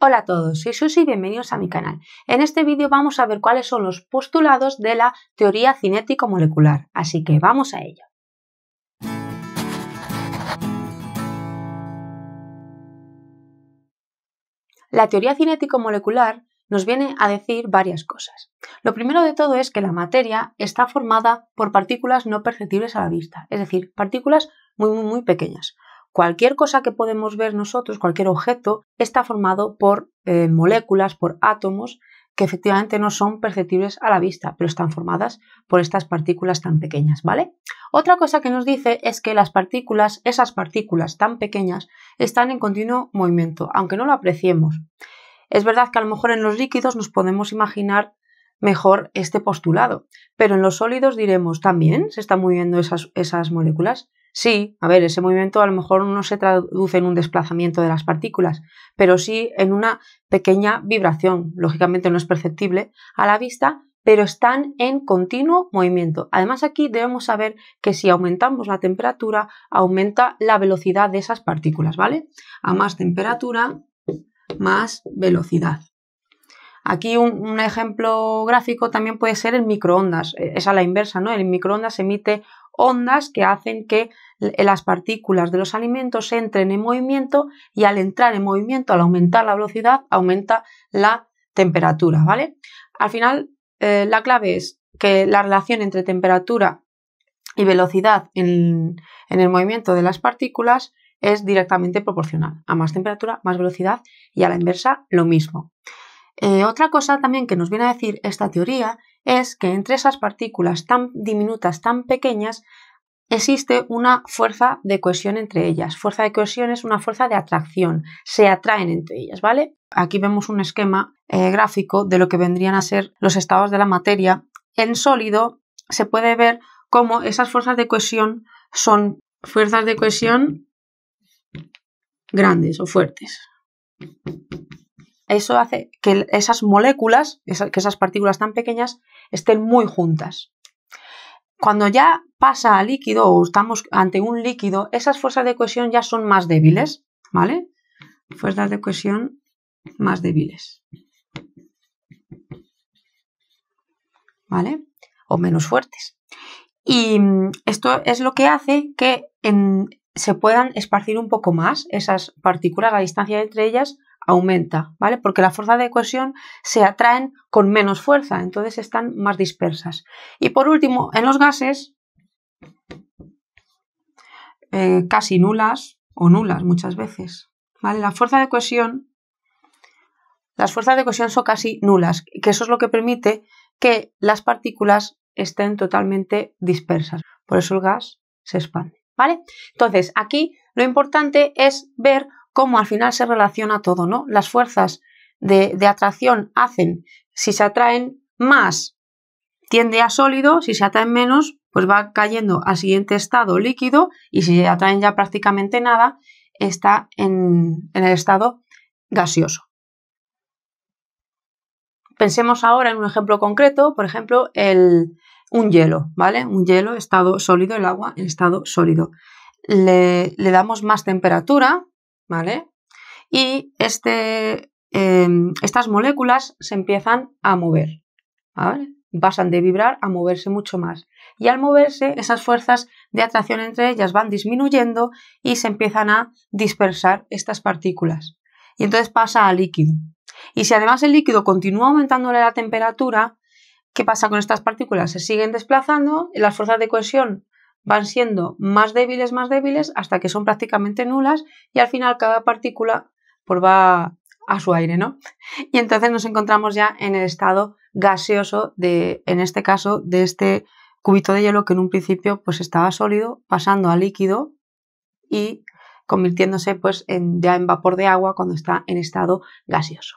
Hola a todos, soy Susi y bienvenidos a mi canal. En este vídeo vamos a ver cuáles son los postulados de la teoría cinético-molecular, así que vamos a ello. La teoría cinético-molecular nos viene a decir varias cosas. Lo primero de todo es que la materia está formada por partículas no perceptibles a la vista, es decir, partículas muy muy muy pequeñas. Cualquier cosa que podemos ver nosotros, cualquier objeto, está formado por eh, moléculas, por átomos que efectivamente no son perceptibles a la vista, pero están formadas por estas partículas tan pequeñas, ¿vale? Otra cosa que nos dice es que las partículas, esas partículas tan pequeñas, están en continuo movimiento, aunque no lo apreciemos. Es verdad que a lo mejor en los líquidos nos podemos imaginar mejor este postulado, pero en los sólidos diremos, ¿también se están moviendo esas, esas moléculas? Sí, a ver, ese movimiento a lo mejor no se traduce en un desplazamiento de las partículas, pero sí en una pequeña vibración, lógicamente no es perceptible a la vista, pero están en continuo movimiento. Además aquí debemos saber que si aumentamos la temperatura, aumenta la velocidad de esas partículas, ¿vale? A más temperatura, más velocidad. Aquí un, ejemplo gráfico también puede ser el microondas, e, es a la inversa, ¿no? El microondas emite ondas que hacen que las partículas de los alimentos entren en movimiento y al entrar en movimiento, al aumentar la velocidad, aumenta la temperatura, ¿vale? Al final, eh, la clave es que la relación entre temperatura y velocidad en, el movimiento de las partículas es directamente proporcional. A más temperatura, más velocidad y a la inversa, lo mismo. Eh, otra cosa también que nos viene a decir esta teoría es que entre esas partículas tan diminutas, tan pequeñas, existe una fuerza de cohesión entre ellas. Fuerza de cohesión es una fuerza de atracción, se atraen entre ellas, ¿vale? Aquí vemos un esquema eh, gráfico de lo que vendrían a ser los estados de la materia. En sólido se puede ver cómo esas fuerzas de cohesión son fuerzas de cohesión grandes o fuertes. Eso hace que esas moléculas, que esas partículas tan pequeñas, estén muy juntas. Cuando ya pasa a líquido o estamos ante un líquido, esas fuerzas de cohesión ya son más débiles, ¿vale? Fuerzas de cohesión más débiles. ¿Vale? O menos fuertes. Y mm, esto es lo que hace que se puedan esparcir un poco más esas partículas, la distancia entre ellas aumenta, ¿vale? Porque la fuerza de cohesión se atraen con menos fuerza, entonces están más dispersas. Y por último, en los gases, eh, casi nulas o nulas muchas veces, ¿vale? La fuerza de cohesión, las fuerzas de cohesión son casi nulas, que eso es lo que permite que las partículas estén totalmente dispersas. Por eso el gas se expande, ¿vale? Entonces, aquí lo importante es ver cómo al final se relaciona todo, ¿no? Las fuerzas de, atracción hacen, si se atraen más, tiende a sólido, si se atraen menos, pues va cayendo al siguiente estado líquido y si se atraen ya prácticamente nada, está en, el estado gaseoso. Pensemos ahora en un ejemplo concreto, por ejemplo, un hielo, ¿vale? Un hielo, estado sólido, el agua en estado sólido. le, damos más temperatura, ¿vale? Y este, em, estas moléculas se empiezan a mover, Pasan de vibrar a moverse mucho más. Y al moverse, esas fuerzas de atracción entre ellas van disminuyendo y se empiezan a dispersar estas partículas. Y entonces pasa a líquido. Y si además el líquido continúa aumentándole la temperatura, ¿qué pasa con estas partículas? Se siguen desplazando, las fuerzas de cohesión van siendo más débiles, más débiles, hasta que son prácticamente nulas y al final cada partícula pues, va a su aire, ¿no? Y entonces nos encontramos ya en el estado gaseoso de, en este caso, de este cubito de hielo que en un principio pues estaba sólido, pasando a líquido y convirtiéndose pues ya en vapor de agua cuando está en estado gaseoso.